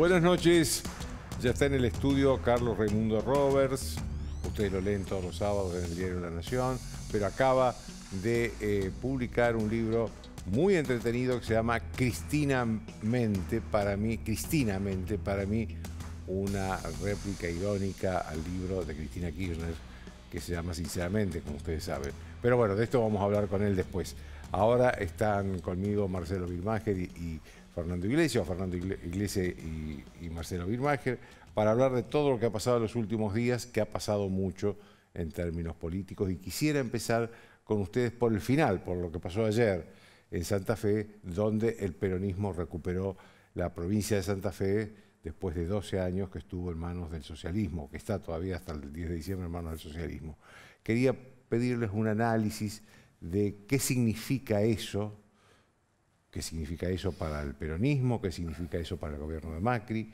Buenas noches. Ya está en el estudio Carlos Raimundo Roberts. Ustedes lo leen todos los sábados en el diario La Nación. Pero acaba de eh, publicar un libro muy entretenido que se llama Cristina Mente. Para mí, Cristina para mí, una réplica irónica al libro de Cristina Kirchner que se llama Sinceramente, como ustedes saben. Pero bueno, de esto vamos a hablar con él después. Ahora están conmigo Marcelo Vilmager y Fernando Iglesias, Fernando Iglesias y, Marcelo Birmacher, para hablar de todo lo que ha pasado en los últimos días, que ha pasado mucho en términos políticos. Y quisiera empezar con ustedes por el final, por lo que pasó ayer en Santa Fe, donde el peronismo recuperó la provincia de Santa Fe después de 12 años que estuvo en manos del socialismo, que está todavía hasta el 10 de diciembre en manos del socialismo. Quería pedirles un análisis de qué significa eso ¿Qué significa eso para el peronismo? ¿Qué significa eso para el gobierno de Macri?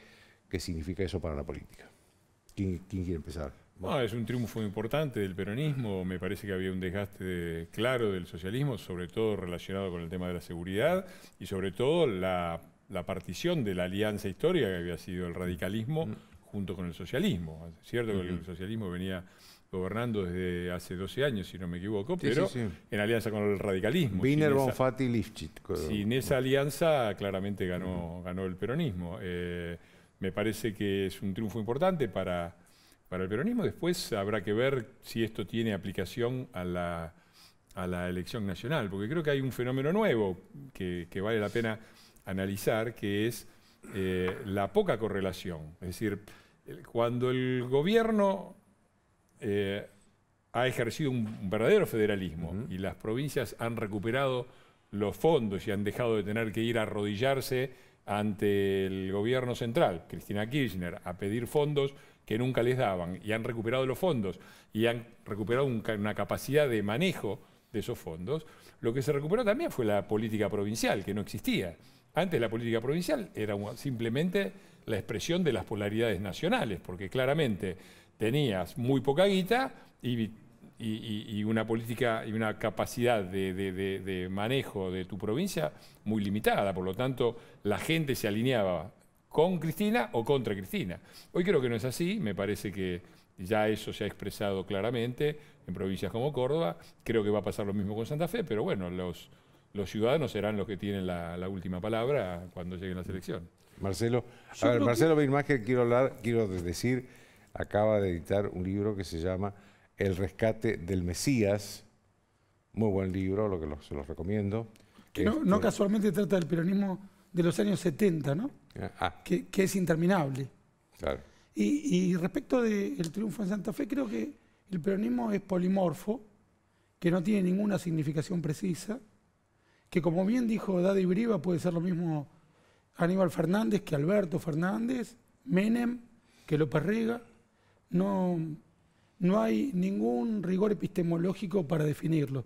¿Qué significa eso para la política? ¿Quién, quiere empezar? es un triunfo importante del peronismo. Me parece que había un desgaste claro del socialismo, sobre todo relacionado con el tema de la seguridad y sobre todo la, partición de la alianza histórica que había sido el radicalismo mm. junto con el socialismo. Es cierto que el mm-hmm. socialismo venía gobernando desde hace 12 años, si no me equivoco, pero en alianza con el radicalismo. Wiener, Bonfatti, Lifchit. Sin esa alianza, claramente ganó, ganó el peronismo. Eh, me parece que es un triunfo importante para, para el peronismo. Después habrá que ver si esto tiene aplicación a la, elección nacional, porque creo que hay un fenómeno nuevo que, vale la pena analizar, que es eh, la poca correlación. Es decir, cuando el gobierno eh, ha ejercido un verdadero federalismo y las provincias han recuperado los fondos y han dejado de tener que ir a arrodillarse ante el gobierno central, Cristina Kirchner, a pedir fondos que nunca les daban y han recuperado los fondos y han recuperado una capacidad de manejo de esos fondos. Lo que se recuperó también fue la política provincial, que no existía. Antes la política provincial era simplemente la expresión de las polaridades nacionales, porque claramente tenías muy poca guita y, una política y una capacidad de, manejo de tu provincia muy limitada. Por lo tanto, la gente se alineaba con Cristina o contra Cristina. Hoy creo que no es así, me parece que ya eso se ha expresado claramente en provincias como Córdoba, creo que va a pasar lo mismo con Santa Fe, pero bueno, los, los ciudadanos serán los que tienen la, última palabra cuando lleguen las elecciones. Marcelo, a ver, Marcelo que... quiero hablar, quiero decir acaba de editar un libro que se llama El rescate del Mesías. Muy buen libro, lo que se los recomiendo. no, este, casualmente trata del peronismo de los años 70, ¿no? Ah, ah. Que, es interminable. Y, respecto del triunfo en Santa Fe, creo que el peronismo es polimorfo, que no tiene ninguna significación precisa, que como bien dijo Daddy Briva, puede ser lo mismo Aníbal Fernández que Alberto Fernández, Menem, que López Rega, no, no hay ningún rigor epistemológico para definirlo.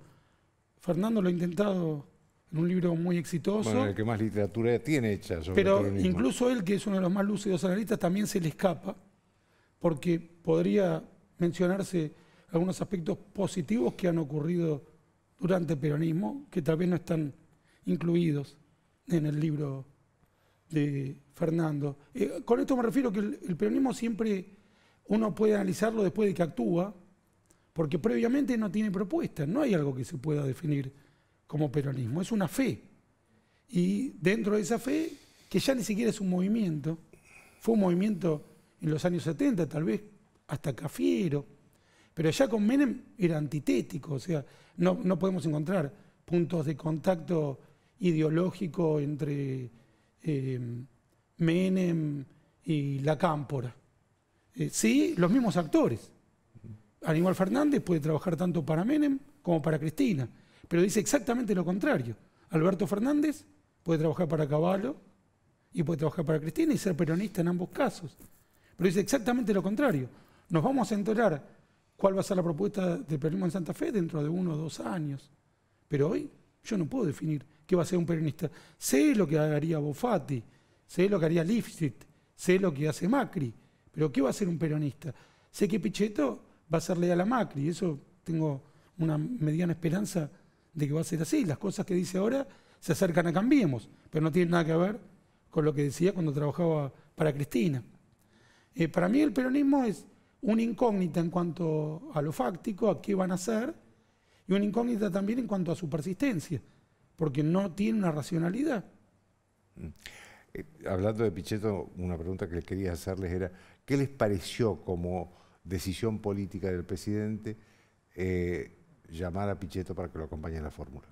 Fernando lo ha intentado en un libro muy exitoso. el que más literatura tiene hecha Pero incluso él, que es uno de los más lúcidos analistas, también se le escapa, porque podría mencionarse algunos aspectos positivos que han ocurrido durante el peronismo, que tal vez no están incluidos en el libro de Fernando. Eh, con esto me refiero que el peronismo siempre uno puede analizarlo después de que actúa, porque previamente no tiene propuesta, no hay algo que se pueda definir como peronismo, es una fe. Y dentro de esa fe, que ya ni siquiera es un movimiento, fue un movimiento en los años 70, tal vez hasta Cafiero, pero ya con Menem era antitético, o sea, no, podemos encontrar puntos de contacto ideológico entre eh, Menem y la cámpora. Eh, sí, los mismos actores. Aníbal Fernández puede trabajar tanto para Menem como para Cristina, pero dice exactamente lo contrario. Alberto Fernández puede trabajar para Caballo y puede trabajar para Cristina y ser peronista en ambos casos. Pero dice exactamente lo contrario. Nos vamos a enterar cuál va a ser la propuesta del peronismo en Santa Fe dentro de uno o dos años. Pero hoy yo no puedo definir qué va a ser un peronista. Sé lo que haría Bofati, sé lo que haría Lifshitz, sé lo que hace Macri, pero ¿qué va a hacer un peronista? Sé que Pichetto va a ser a a Macri, y eso tengo una mediana esperanza de que va a ser así. Las cosas que dice ahora se acercan a Cambiemos, pero no tienen nada que ver con lo que decía cuando trabajaba para Cristina. Eh, para mí el peronismo es una incógnita en cuanto a lo fáctico, a qué van a hacer, y una incógnita también en cuanto a su persistencia, porque no tiene una racionalidad. Mm. Eh, hablando de Pichetto, una pregunta que le quería hacerles era, ¿Qué les pareció como decisión política del presidente eh, llamar a Pichetto para que lo acompañe en la fórmula?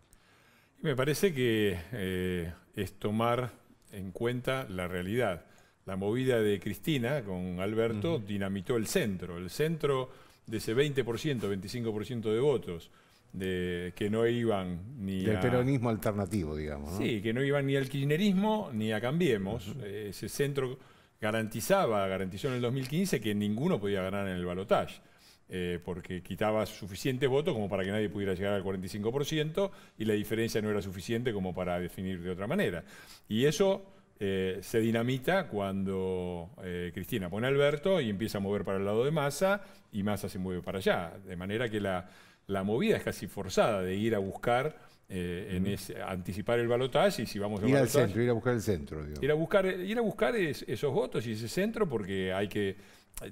Me parece que eh, es tomar en cuenta la realidad. La movida de Cristina con Alberto dinamitó el centro. El centro de ese 20%, 25% de votos de, que no iban ni Del peronismo alternativo, digamos. Sí, que no iban ni al kirchnerismo ni a Cambiemos. Eh, ese centro garantizaba, garantizó en el 2015 que ninguno podía ganar en el balotaje. Eh, porque quitaba suficientes votos como para que nadie pudiera llegar al 45% y la diferencia no era suficiente como para definir de otra manera. Y eso eh, se dinamita cuando eh, Cristina pone a Alberto y empieza a mover para el lado de Massa y Massa se mueve para allá. De manera que la, la movida es casi forzada de ir a buscar eh, en mm. anticipar el balotaje y si vamos a ir al centro, ir a buscar el centro. Ir a buscar, ir a buscar esos votos y ese centro porque hay que...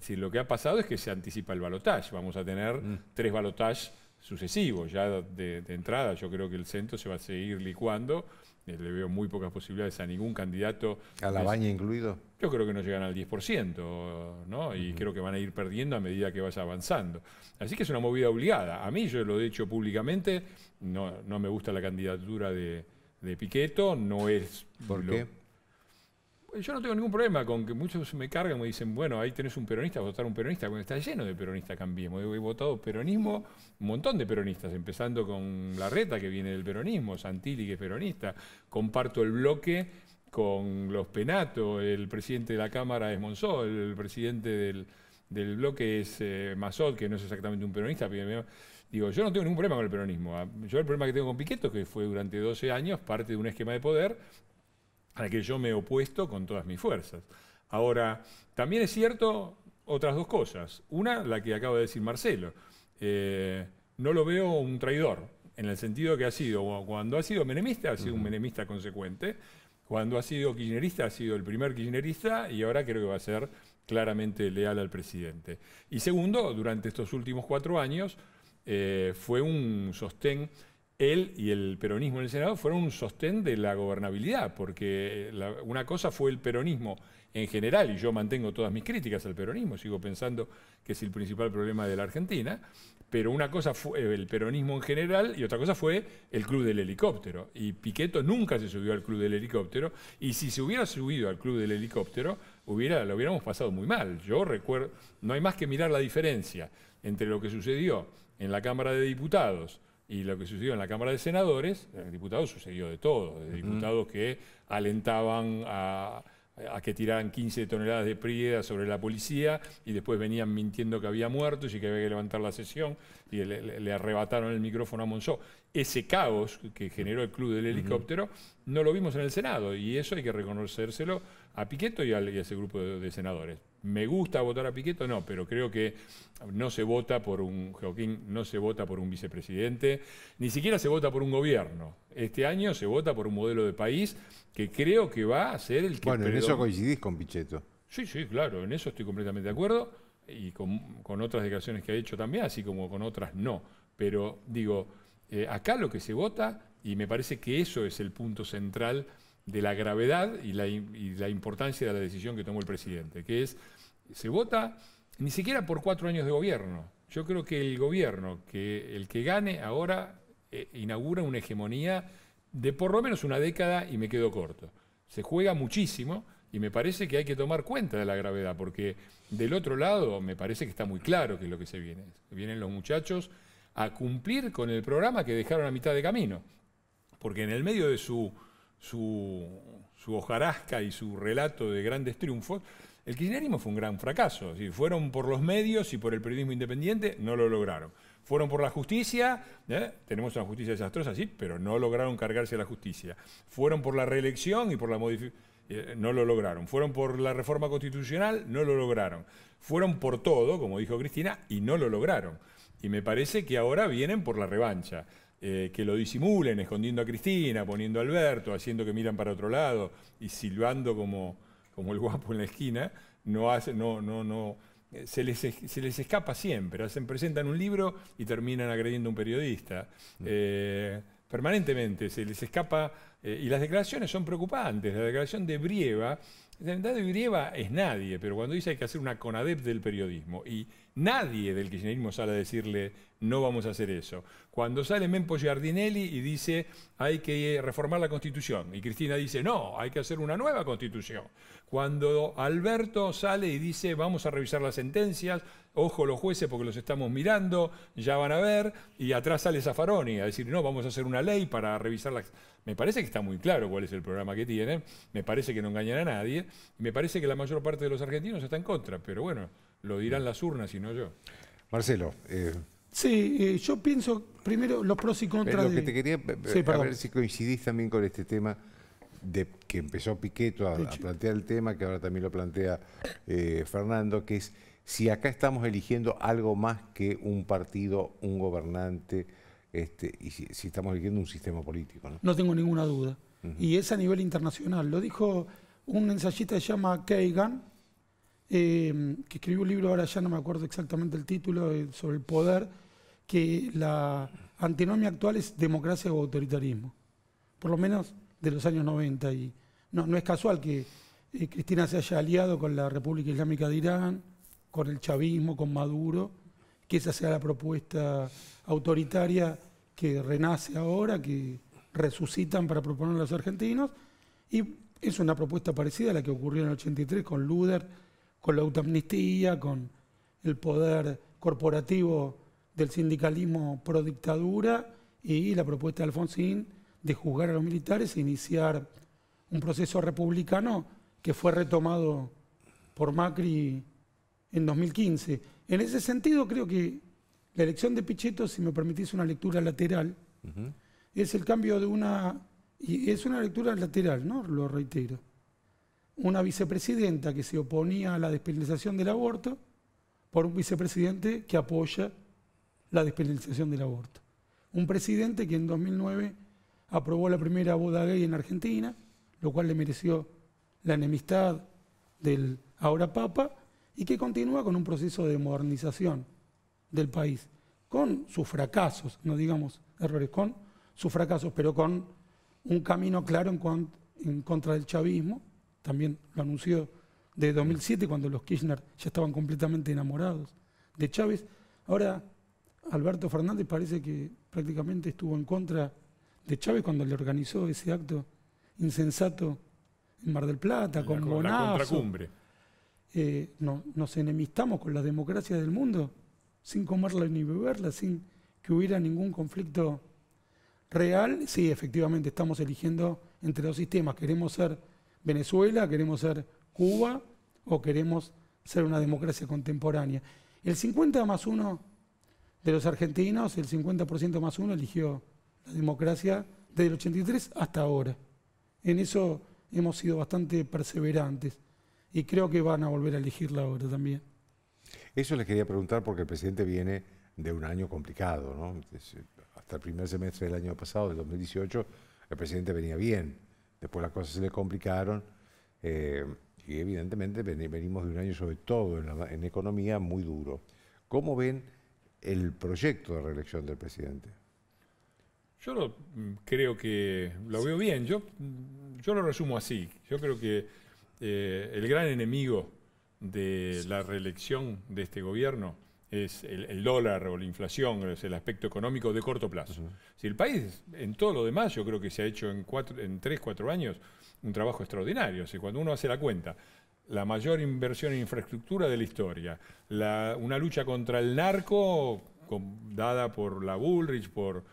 si lo que ha pasado es que se anticipa el balotaje. Vamos a tener mm. tres balotajes sucesivos. Ya de, de, entrada yo creo que el centro se va a seguir licuando eh, le veo muy pocas posibilidades a ningún candidato. ¿A la baña incluido? Yo creo que no llegan al 10%, ¿no? Y creo que van a ir perdiendo a medida que vaya avanzando. Así que es una movida obligada. A mí, yo lo he dicho públicamente, no, no me gusta la candidatura de, de Piqueto, no es... ¿Por lo, qué? Eh, yo no tengo ningún problema con que muchos me cargan y me dicen, bueno, ahí tenés un peronista, votar un peronista, cuando está lleno de peronistas, cambiemos. He votado peronismo, un montón de peronistas, empezando con Larreta, que viene del peronismo, Santilli, que es peronista. Comparto el bloque con los Penato, el presidente de la Cámara es Monzó, el presidente del, bloque es eh, Masot que no es exactamente un peronista. digo, yo no tengo ningún problema con el peronismo. Ah, yo el problema que tengo con Piqueto que fue durante 12 años parte de un esquema de poder a la que yo me he opuesto con todas mis fuerzas. Ahora, también es cierto otras dos cosas. Una, la que acaba de decir Marcelo. Eh, no lo veo un traidor, en el sentido que ha sido, cuando ha sido menemista, ha sido un menemista consecuente, cuando ha sido kirchnerista, ha sido el primer kirchnerista y ahora creo que va a ser claramente leal al presidente. Y segundo, durante estos últimos cuatro años, eh, fue un sostén él y el peronismo en el Senado fueron un sostén de la gobernabilidad, porque eh, una cosa fue el peronismo en general, y yo mantengo todas mis críticas al peronismo, sigo pensando que es el principal problema de la Argentina, pero una cosa fue eh, el peronismo en general y otra cosa fue el club del helicóptero. Y Piqueto nunca se subió al club del helicóptero, y si se hubiera subido al club del helicóptero, hubiera, lo hubiéramos pasado muy mal. Yo recuerdo, no hay más que mirar la diferencia entre lo que sucedió en la Cámara de Diputados, y lo que sucedió en la Cámara de Senadores, el diputado sucedió de todo, de diputados que alentaban a, a que tiraran 15 toneladas de prieda sobre la policía y después venían mintiendo que había muertos y que había que levantar la sesión y le, arrebataron el micrófono a Monzó. Ese caos que generó el club del helicóptero no lo vimos en el Senado y eso hay que reconocérselo a Piqueto y a, ese grupo de, senadores. ¿Me gusta votar a Piqueto? No, pero creo que no se vota por un, Joaquín, no se vota por un vicepresidente, ni siquiera se vota por un gobierno. Este año se vota por un modelo de país que creo que va a ser el que... Bueno, en eso coincidís con Pichetto. Sí, sí, claro, en eso estoy completamente de acuerdo y con, otras declaraciones que ha hecho también, así como con otras no. Pero digo, eh, acá lo que se vota, y me parece que eso es el punto central de la gravedad y la, importancia de la decisión que tomó el presidente, que es, se vota ni siquiera por cuatro años de gobierno. Yo creo que el gobierno, que el que gane ahora, eh, inaugura una hegemonía de por lo menos una década y me quedo corto. Se juega muchísimo y me parece que hay que tomar cuenta de la gravedad, porque del otro lado me parece que está muy claro que es lo que se viene. Vienen los muchachos a cumplir con el programa que dejaron a mitad de camino, porque en el medio de su su, hojarasca y su relato de grandes triunfos, el kirchnerismo fue un gran fracaso. Si fueron por los medios y por el periodismo independiente, no lo lograron. Fueron por la justicia, ¿eh? tenemos una justicia desastrosa, sí, pero no lograron cargarse la justicia. Fueron por la reelección y por la modificación eh, no lo lograron. Fueron por la reforma constitucional, no lo lograron. Fueron por todo, como dijo Cristina, y no lo lograron. Y me parece que ahora vienen por la revancha. Eh, que lo disimulen, escondiendo a Cristina, poniendo a Alberto, haciendo que miran para otro lado y silbando como, como el guapo en la esquina, no hace, no, no, no, eh, se les, escapa siempre. Hacen, presentan un libro y terminan agrediendo a un periodista. Mm. Eh, permanentemente se les escapa y las declaraciones son preocupantes. La declaración de Brieva, la verdad de Brieva es nadie, pero cuando dice hay que hacer una CONADEP del periodismo y nadie del kirchnerismo sale a decirle no vamos a hacer eso. Cuando sale Mempo Giardinelli y dice hay que eh, reformar la constitución, y Cristina dice no, hay que hacer una nueva constitución. Cuando Alberto sale y dice vamos a revisar las sentencias, ojo los jueces porque los estamos mirando, ya van a ver, y atrás sale Zafaroni a decir no, vamos a hacer una ley para revisar las... Me parece que está muy claro cuál es el programa que tiene, me parece que no engañan a nadie, me parece que la mayor parte de los argentinos está en contra, pero bueno, lo dirán las urnas y no yo. Marcelo, eh, Sí, eh, yo pienso primero los pros y contras. Lo que te quería a si coincidís también con este tema de que empezó Piqueto a, plantear el tema, que ahora también lo plantea eh, Fernando, que es si acá estamos eligiendo algo más que un partido, un gobernante, este, y si, estamos eligiendo un sistema político. No, tengo ninguna duda. Y es a nivel internacional. Lo dijo un ensayista que se llama Kagan, eh, que escribió un libro, ahora ya no me acuerdo exactamente el título, sobre el poder que la antinomia actual es democracia o autoritarismo, por lo menos de los años 90. Y no, es casual que eh, Cristina se haya aliado con la República Islámica de Irán, con el chavismo, con Maduro, que esa sea la propuesta autoritaria que renace ahora, que resucitan para proponer los argentinos. Y es una propuesta parecida a la que ocurrió en el 83 con Luder, con la autoamnistía, con el poder corporativo del sindicalismo pro dictadura y la propuesta de Alfonsín de juzgar a los militares e iniciar un proceso republicano que fue retomado por Macri en 2015. En ese sentido, creo que la elección de Pichetto, si me permitís una lectura lateral, es el cambio de una. Y es una lectura lateral, ¿no? Lo reitero. Una vicepresidenta que se oponía a la despenalización del aborto por un vicepresidente que apoya la despenalización del aborto. Un presidente que en 2009 aprobó la primera boda gay en Argentina, lo cual le mereció la enemistad del ahora Papa, y que continúa con un proceso de modernización del país, con sus fracasos, no digamos errores, con sus fracasos, pero con un camino claro en, en contra del chavismo, también lo anunció de 2007 cuando los Kirchner ya estaban completamente enamorados de Chávez. Ahora, Alberto Fernández parece que prácticamente estuvo en contra de Chávez cuando le organizó ese acto insensato en Mar del Plata, con eh, nos enemistamos con la democracia del mundo sin comerla ni beberla, sin que hubiera ningún conflicto real. Sí, efectivamente, estamos eligiendo entre dos sistemas. Queremos ser Venezuela, queremos ser Cuba o queremos ser una democracia contemporánea. El 50 más 1 de los argentinos, el 50% más uno eligió la democracia desde el 83 hasta ahora. En eso hemos sido bastante perseverantes y creo que van a volver a elegirla ahora también. Eso les quería preguntar porque el presidente viene de un año complicado, ¿no? Eh, hasta el primer semestre del año pasado, del 2018, el presidente venía bien, después las cosas se le complicaron eh, y evidentemente venimos de un año sobre todo en, en economía muy duro. ¿Cómo ven el proyecto de reelección del presidente. Yo mm, creo que lo veo bien. Yo, yo lo resumo así. Yo creo que eh, el gran enemigo de la reelección de este gobierno es el, dólar o la inflación, es el aspecto económico de corto plazo. Si el país, en todo lo demás, yo creo que se ha hecho en, cuatro, en tres, cuatro años un trabajo extraordinario. Si cuando uno hace la cuenta la mayor inversión en infraestructura de la historia, una lucha contra el narco dada por la Bullrich, por,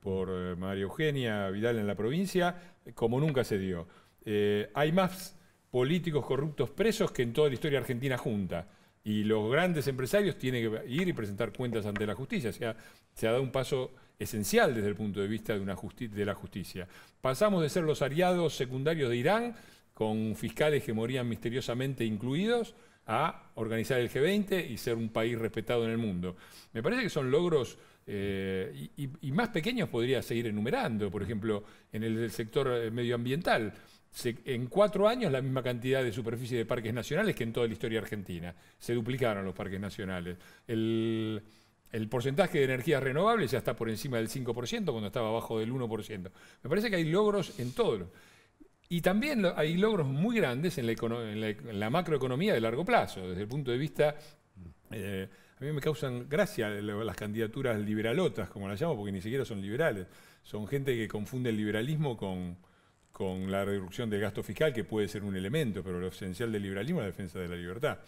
por eh, María Eugenia Vidal en la provincia, eh, como nunca se dio. Eh, hay más políticos corruptos presos que en toda la historia argentina junta. Y los grandes empresarios tienen que ir y presentar cuentas ante la justicia. O sea, se ha dado un paso esencial desde el punto de vista de la justicia. Pasamos de ser los aliados secundarios de Irán con fiscales que morían misteriosamente incluidos, a organizar el G20 y ser un país respetado en el mundo. Me parece que son logros eh, y, más pequeños podría seguir enumerando, por ejemplo, en el sector eh, medioambiental. en cuatro años la misma cantidad de superficie de parques nacionales que en toda la historia argentina. Se duplicaron los parques nacionales. El, el porcentaje de energías renovables ya está por encima del 5% cuando estaba abajo del 1%. Me parece que hay logros en todo. Y también hay logros muy grandes en la, macroeconomía de largo plazo, desde el punto de vista... Eh, a mí me causan gracia las candidaturas liberalotas, como las llamo, porque ni siquiera son liberales. Son gente que confunde el liberalismo con, con la reducción del gasto fiscal, que puede ser un elemento, pero lo esencial del liberalismo es la defensa de la libertad.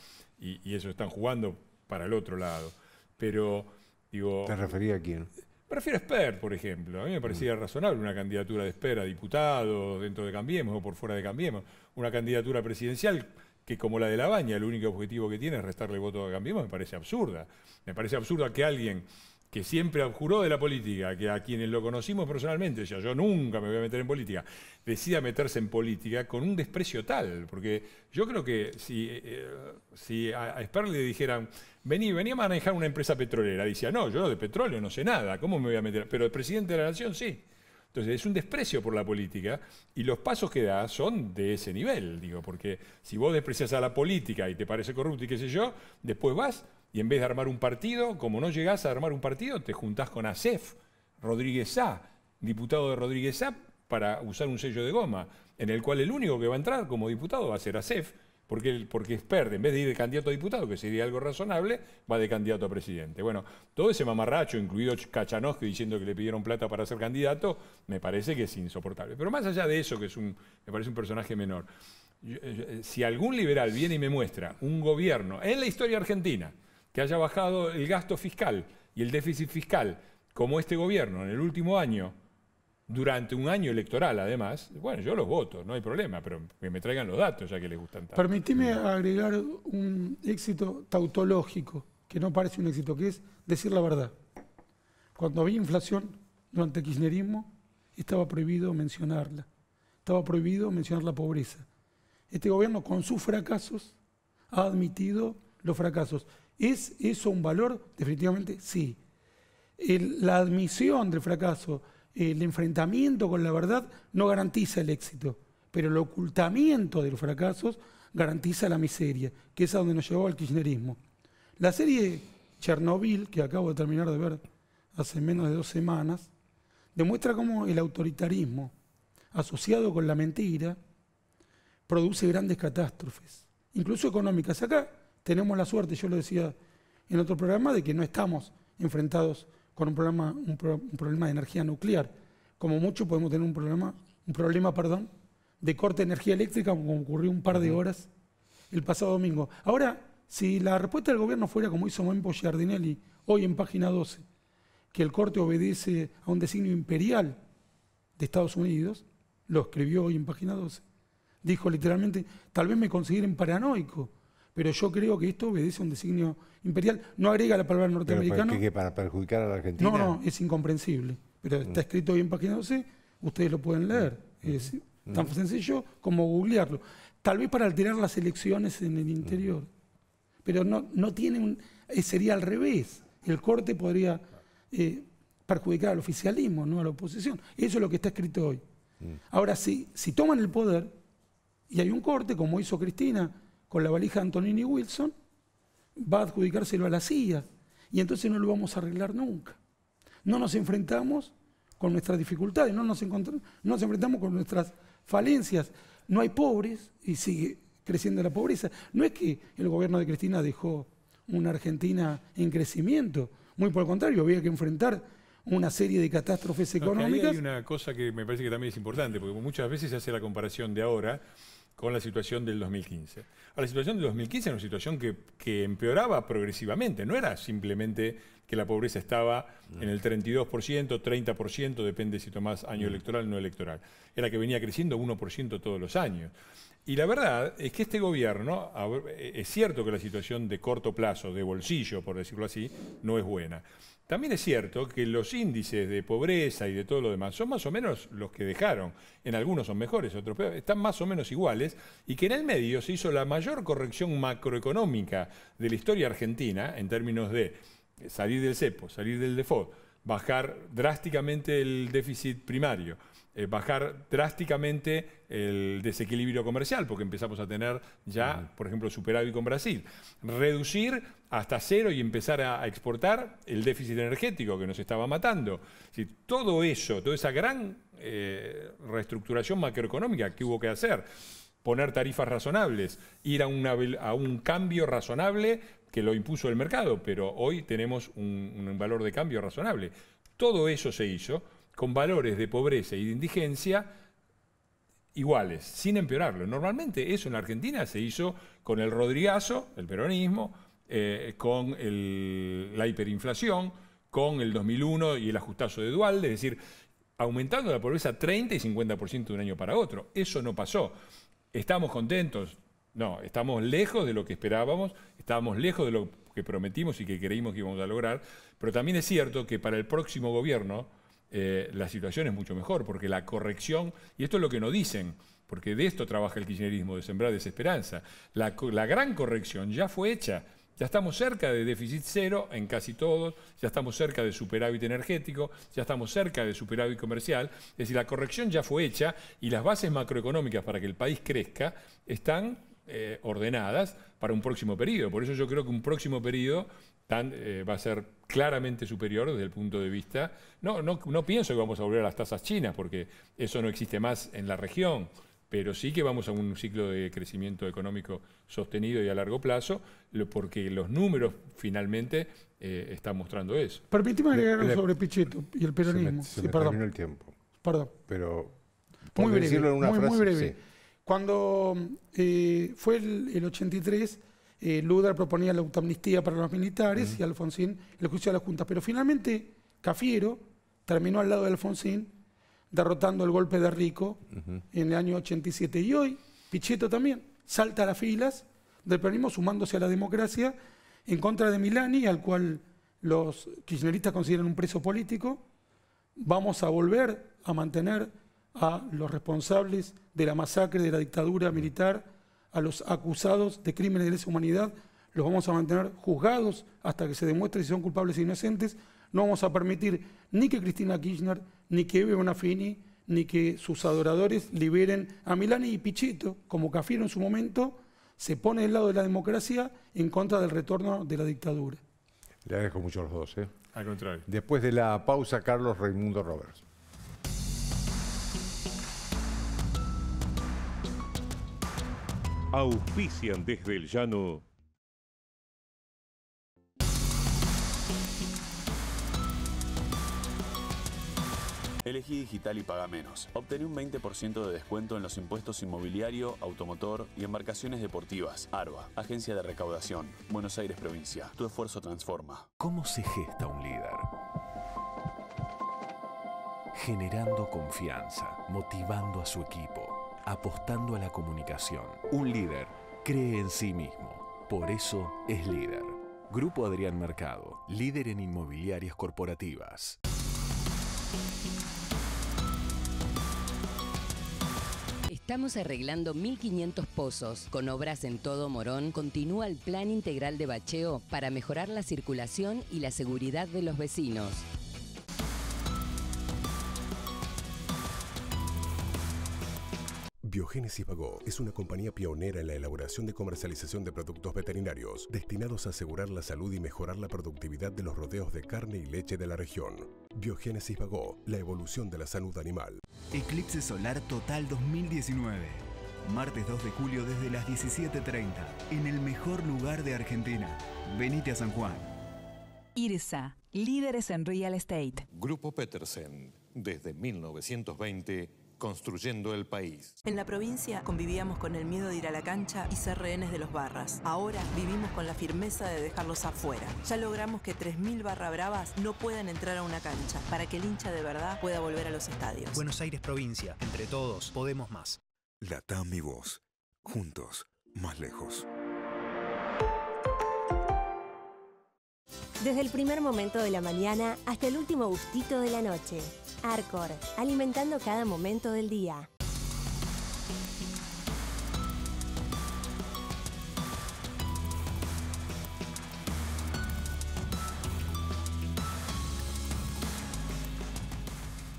Y, eso están jugando para el otro lado. Pero, digo... ¿Te refería a quién? Prefiero Esper, por ejemplo. A mí me mm. parecía razonable una candidatura de espera, a diputado dentro de Cambiemos o por fuera de Cambiemos. Una candidatura presidencial que como la de La Baña, el único objetivo que tiene es restarle voto a Cambiemos, me parece absurda. Me parece absurda que alguien que siempre abjuró de la política, que a quienes lo conocimos personalmente, ya yo nunca me voy a meter en política, decida meterse en política con un desprecio tal, porque yo creo que si, eh, eh, si a, a le dijeran, vení, vení a manejar una empresa petrolera, decía, no, yo de petróleo no sé nada, ¿cómo me voy a meter? Pero el presidente de la nación sí. Entonces es un desprecio por la política y los pasos que da son de ese nivel, digo, porque si vos desprecias a la política y te parece corrupto y qué sé yo, después vas y en vez de armar un partido, como no llegás a armar un partido, te juntás con ASEF, Rodríguez A, diputado de Rodríguez A, para usar un sello de goma, en el cual el único que va a entrar como diputado va a ser ASEF, porque, porque es PERDE, en vez de ir de candidato a diputado, que sería algo razonable, va de candidato a presidente. Bueno, todo ese mamarracho, incluido que diciendo que le pidieron plata para ser candidato, me parece que es insoportable. Pero más allá de eso, que es un, me parece un personaje menor, eh, eh, si algún liberal viene y me muestra un gobierno en la historia argentina, que haya bajado el gasto fiscal y el déficit fiscal, como este gobierno en el último año, durante un año electoral además, bueno, yo los voto, no hay problema, pero que me traigan los datos ya que les gustan tanto. Permitime agregar un éxito tautológico, que no parece un éxito, que es decir la verdad. Cuando había inflación durante el kirchnerismo, estaba prohibido mencionarla, estaba prohibido mencionar la pobreza. Este gobierno con sus fracasos ha admitido los fracasos. ¿Es eso un valor? Definitivamente sí. la admisión del fracaso, el enfrentamiento con la verdad no garantiza el éxito, pero el ocultamiento de los fracasos garantiza la miseria, que es a donde nos llevó el kirchnerismo. La serie Chernobyl, que acabo de terminar de ver hace menos de dos semanas, demuestra cómo el autoritarismo, asociado con la mentira, produce grandes catástrofes, incluso económicas. Acá tenemos la suerte, yo lo decía en otro programa, de que no estamos enfrentados con un, un, problema de energía nuclear. Como mucho podemos tener un problema, un problema perdón, de corte de energía eléctrica, como ocurrió un par de horas el pasado domingo. Ahora, si la respuesta del gobierno fuera como hizo Mempo Giardinelli hoy en página 12, que el corte obedece a un designio imperial de Estados Unidos, lo escribió hoy en página 12, dijo literalmente, tal vez me consideren paranoico pero yo creo que esto obedece a un designio imperial. No agrega la palabra norteamericano. que para, perjudicar a la Argentina? No, no, es incomprensible. Pero está mm. escrito hoy en página 12, ustedes lo pueden leer. Mm. Es mm. tan sencillo como googlearlo. Tal vez para alterar las elecciones en el interior. Pero no, no tiene un. Eh, sería al revés. El corte podría eh, perjudicar al oficialismo, no a la oposición. Eso es lo que está escrito hoy. Ahora, si, si toman el poder y hay un corte, como hizo Cristina con la valija Antonini Wilson, va a adjudicárselo a la CIA y entonces no lo vamos a arreglar nunca. No nos enfrentamos con nuestras dificultades, no nos, nos enfrentamos con nuestras falencias. No hay pobres y sigue creciendo la pobreza. No es que el gobierno de Cristina dejó una Argentina en crecimiento, muy por el contrario, había que enfrentar una serie de catástrofes económicas. hay una cosa que me parece que también es importante, porque muchas veces se hace la comparación de ahora con la situación del 2015. la situación del 2015 era una situación que, que, empeoraba progresivamente, no era simplemente que la pobreza estaba en el 32%, 30%, depende si tomás año mm. electoral o no electoral, era que venía creciendo 1% todos los años. Y la verdad es que este gobierno, e, es cierto que la situación de corto plazo, de bolsillo, por decirlo así, no es buena. También es cierto que los índices de pobreza y de todo lo demás son más o menos los que dejaron. En algunos son mejores, otros están más o menos iguales. Y que en el medio se hizo la mayor corrección macroeconómica de la historia argentina en términos de salir del cepo, salir del default, bajar drásticamente el déficit primario eh, bajar drásticamente el desequilibrio comercial, porque empezamos a tener ya, por ejemplo, superávit con Brasil. Reducir hasta cero y empezar a, exportar el déficit energético que nos estaba matando. Si todo eso, toda esa gran eh, reestructuración macroeconómica que hubo que hacer, poner tarifas razonables, ir a, a un cambio razonable que lo impuso el mercado, pero hoy tenemos un valor de cambio razonable. Todo eso se hizo con valores de pobreza y de indigencia iguales, sin empeorarlo. Normalmente eso en Argentina se hizo con el rodrigazo, el peronismo, eh, con la hiperinflación, con el 2001 y el ajustazo de Dual, es decir, aumentando la pobreza 30 y 50% de un año para otro. Eso no pasó. ¿Estamos contentos? No, estamos lejos de lo que esperábamos, estamos lejos de lo que prometimos y que creímos que íbamos a lograr, pero también es cierto que para el próximo gobierno, eh, la situación es mucho mejor, porque la corrección, y esto es lo que nos dicen, porque de esto trabaja el kirchnerismo, de sembrar desesperanza, la, gran corrección ya fue hecha. Ya estamos cerca de déficit cero en casi todos, ya estamos cerca de superávit energético, ya estamos cerca de superávit comercial. Es decir, la corrección ya fue hecha y las bases macroeconómicas para que el país crezca están eh, ordenadas para un próximo periodo. Por eso yo creo que un próximo periodo eh, va a ser claramente superior desde el punto de vista. No, no, pienso que vamos a volver a las tasas chinas, porque eso no existe más en la región, pero sí que vamos a un ciclo de crecimiento económico sostenido y a largo plazo, porque los números finalmente eh, están mostrando eso. Permíteme agregar algo sobre Pichetto y el peronismo. perdón. tiempo. Perdón. Pero muy breve, en una frase, breve. Cuando eh, fue el 83 eh, Luder proponía la autoamnistía para los militares y Alfonsín le juicio de la Junta. Pero finalmente Cafiero terminó al lado de Alfonsín derrotando el golpe de Rico en el año 87. Y hoy Pichetto también salta a las filas del peronismo sumándose a la democracia en contra de Milani, al cual los kirchneristas consideran un preso político. Vamos a volver a mantener a los responsables de la masacre de la dictadura militar a los acusados de crímenes de lesa humanidad, los vamos a mantener juzgados hasta que se demuestre si son culpables e inocentes. No vamos a permitir ni que Cristina Kirchner, ni que Eve Bonafini, ni que sus adoradores liberen a Milani y Pichetto, como Cafiero en su momento, se pone del lado de la democracia en contra del retorno de la dictadura. Le agradezco mucho a los dos. ¿eh? Al contrario. Después de la pausa, Carlos Raimundo Roberts. Auspician desde el llano. Elegí digital y paga menos. Obtení un 20% de descuento en los impuestos inmobiliario, automotor y embarcaciones deportivas. ARBA, Agencia de Recaudación, Buenos Aires Provincia. Tu esfuerzo transforma. ¿Cómo se gesta un líder? Generando confianza, motivando a su equipo apostando a la comunicación. Un líder cree en sí mismo, por eso es líder. Grupo Adrián Mercado, líder en inmobiliarias corporativas. Estamos arreglando 1.500 pozos. Con obras en todo Morón, continúa el plan integral de bacheo para mejorar la circulación y la seguridad de los vecinos. Biogénesis Bagó es una compañía pionera en la elaboración de comercialización de productos veterinarios destinados a asegurar la salud y mejorar la productividad de los rodeos de carne y leche de la región. Biogénesis Bagó, la evolución de la salud animal. Eclipse solar total 2019. Martes 2 de julio desde las 17:30 en el mejor lugar de Argentina. Venite a San Juan. IRSA, líderes en real estate. Grupo Petersen, desde 1920 construyendo el país. En la provincia convivíamos con el miedo de ir a la cancha y ser rehenes de los barras. Ahora vivimos con la firmeza de dejarlos afuera. Ya logramos que 3.000 barra bravas no puedan entrar a una cancha para que el hincha de verdad pueda volver a los estadios. Buenos Aires provincia, entre todos, podemos más. TAM y voz, juntos, más lejos. Desde el primer momento de la mañana hasta el último gustito de la noche. Arcor, alimentando cada momento del día.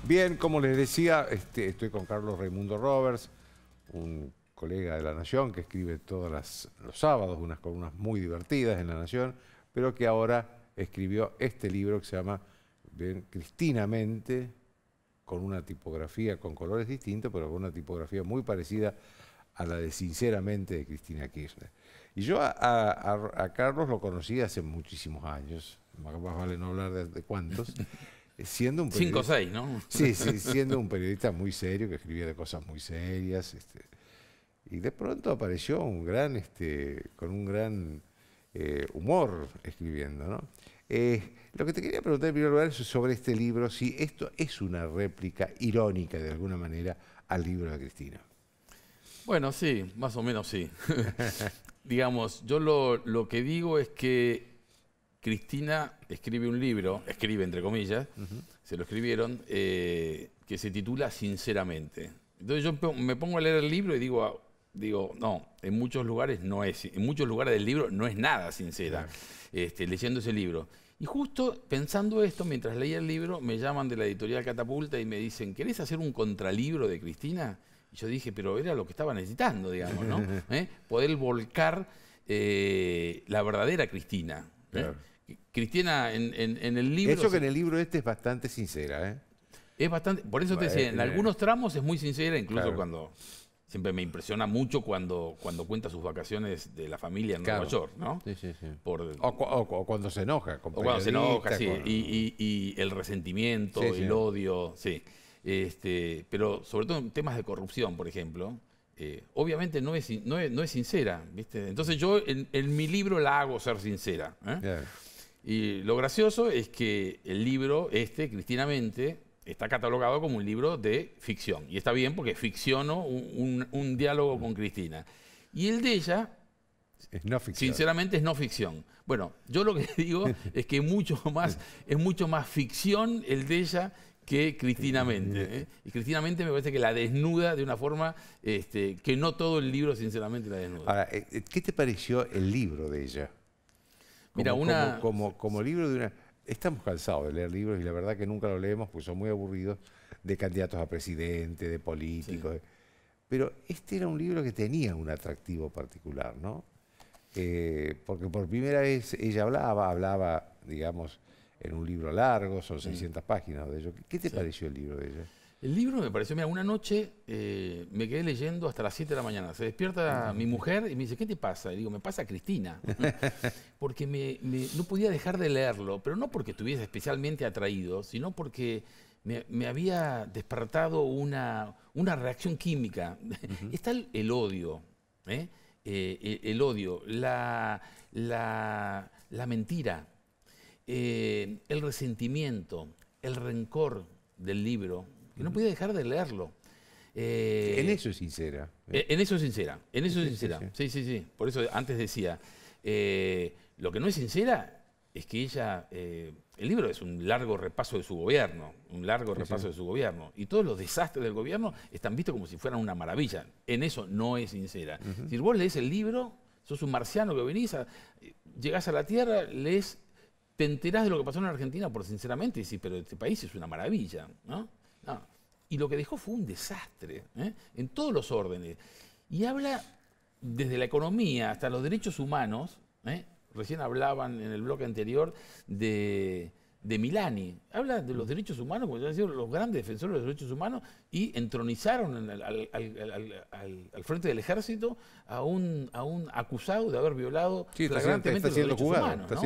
Bien, como les decía, este, estoy con Carlos Raimundo Roberts, un colega de La Nación que escribe todos los sábados unas columnas muy divertidas en La Nación, pero que ahora escribió este libro que se llama Cristinamente, con una tipografía, con colores distintos, pero con una tipografía muy parecida a la de Sinceramente de Cristina Kirchner. Y yo a, Carlos lo conocí hace muchísimos años, más vale no hablar de, cuántos. siendo un periodista, Cinco seis, ¿no? Sí, sí, siendo un periodista muy serio, que escribía de cosas muy serias. Este. y de pronto apareció un gran, este, con un gran eh, humor escribiendo, ¿no? Eh, lo que te quería preguntar en primer lugar es sobre este libro, si esto es una réplica irónica de alguna manera al libro de Cristina. Bueno, sí, más o menos sí. Digamos, yo lo, que digo es que Cristina escribe un libro, escribe entre comillas, se lo escribieron, eh, que se titula Sinceramente. Entonces yo me pongo a leer el libro y digo, digo, no, en muchos lugares no es, en muchos lugares del libro no es nada sincera, este, leyendo ese libro. Y justo pensando esto, mientras leía el libro, me llaman de la editorial Catapulta y me dicen, ¿querés hacer un contralibro de Cristina? Y yo dije, pero era lo que estaba necesitando, digamos, ¿no? ¿Eh? Poder volcar eh, la verdadera Cristina. ¿eh? Cristina en, en, el libro... Eso que en el libro este es bastante sincera, ¿eh? Es bastante, por eso te decía, en algunos tramos es muy sincera, incluso cuando siempre me impresiona mucho cuando, cuando cuenta sus vacaciones de la familia en Nueva York, ¿no? Sí, sí, sí. o, cuando se enoja. Con o cuando se enoja, sí. Y, el resentimiento, el odio, sí. Este, pero sobre todo en temas de corrupción, por ejemplo, eh, obviamente no es, no es, sincera, ¿viste? Entonces yo en, mi libro la hago ser sincera. ¿eh? Y lo gracioso es que el libro, este, Cristinamente, está catalogado como un libro de ficción. Y está bien porque ficciono un, un diálogo con Cristina. Y el de ella es no ficción. Sinceramente es no ficción. Bueno, yo lo que digo es que mucho más, es mucho más ficción el de ella que Cristinamente. ¿eh? Y Cristina Cristinamente me parece que la desnuda de una forma este, que no todo el libro sinceramente la desnuda. Ahora, eh, eh, ¿qué te pareció el libro de ella? Mira, una... como, como libro de una estamos cansados de leer libros y la verdad que nunca lo leemos porque son muy aburridos de candidatos a presidente, de políticos. Pero este era un libro que tenía un atractivo particular, ¿no? Eh, porque por primera vez ella hablaba, hablaba, digamos, en un libro largo, son 600 páginas de ello. ¿Qué te pareció el libro de ella? El libro me pareció, mira, una noche eh, me quedé leyendo hasta las 7 de la mañana. Se despierta mi mujer y me dice, ¿qué te pasa? Y digo, me pasa Cristina. porque no podía dejar de leerlo, pero no porque estuviese especialmente atraído, sino porque me, había despertado una, una reacción química. Está el, odio, ¿eh? Eh, e, el, odio, la, la mentira, el resentimiento, el rencor del libro que no podía dejar de leerlo. Eh, ¿eh? en eso es sincera. En eso es sincera, en eso es sincera. Sí, sí, sí. Por eso antes decía, eh, lo que no es sincera es que ella, el libro es un largo repaso de su gobierno, un largo repaso de su gobierno, y todos los desastres del gobierno están vistos como si fueran una maravilla. En eso no es sincera. Si vos lees el libro, sos un marciano que venís, a, llegás a la Tierra, lees, te enterás de lo que pasó en Argentina, por sinceramente, y sí, pero este país es una maravilla, ¿no? y lo que dejó fue un desastre ¿eh? en todos los órdenes. Y habla desde la economía hasta los derechos humanos, ¿eh? recién hablaban en el bloque anterior de, Milani, habla de los derechos humanos, porque han sido los grandes defensores de los derechos humanos y entronizaron al, frente del ejército a un, a un acusado de haber violado sí, está los derechos jugado, humanos. Está,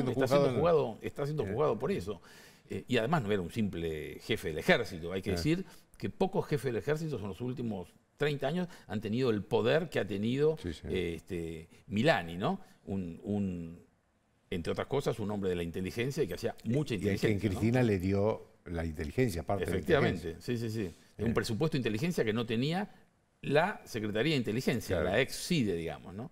siendo, eh. jugado por eso. y además no era un simple jefe del ejército, hay que decir, que pocos jefes del ejército en los últimos 30 años han tenido el poder que ha tenido eh, este, Milani, ¿no? entre otras cosas, un hombre de la inteligencia y que hacía mucha inteligencia. Y es que en Cristina le dio la inteligencia, parte Efectivamente, de la sí, sí, sí. Un presupuesto de inteligencia que no tenía la Secretaría de Inteligencia, la ex SIDE, digamos, ¿no?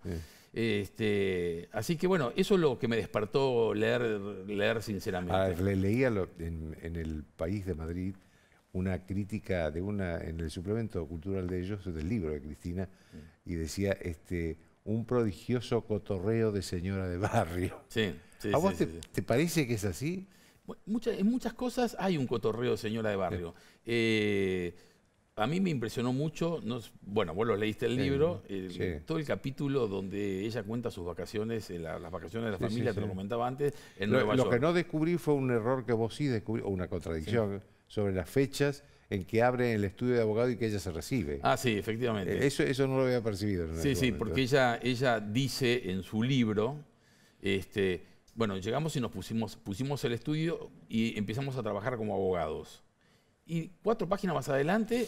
Este, así que bueno, eso es lo que me despertó leer, leer sinceramente. Ah, le leía en, el país de Madrid, una crítica de una en el suplemento cultural de ellos, del libro de Cristina, y decía este un prodigioso cotorreo de señora de barrio. Sí, ¿A vos te, parece que es así? Muchas, en muchas cosas hay un cotorreo de señora de barrio. Eh, a mí me impresionó mucho, no, bueno, vos lo leíste el libro, todo el capítulo donde ella cuenta sus vacaciones, eh, las vacaciones de la familia, te lo comentaba antes, en lo, Lo que no descubrí fue un error que vos sí descubrí, o una contradicción sobre las fechas en que abre el estudio de abogado y que ella se recibe. Ah, sí, efectivamente. Eh, eso, eso no lo había percibido. sí, sí, porque ella, ella dice en su libro, este, bueno, llegamos y nos pusimos, pusimos el estudio y empezamos a trabajar como abogados. Y cuatro páginas más adelante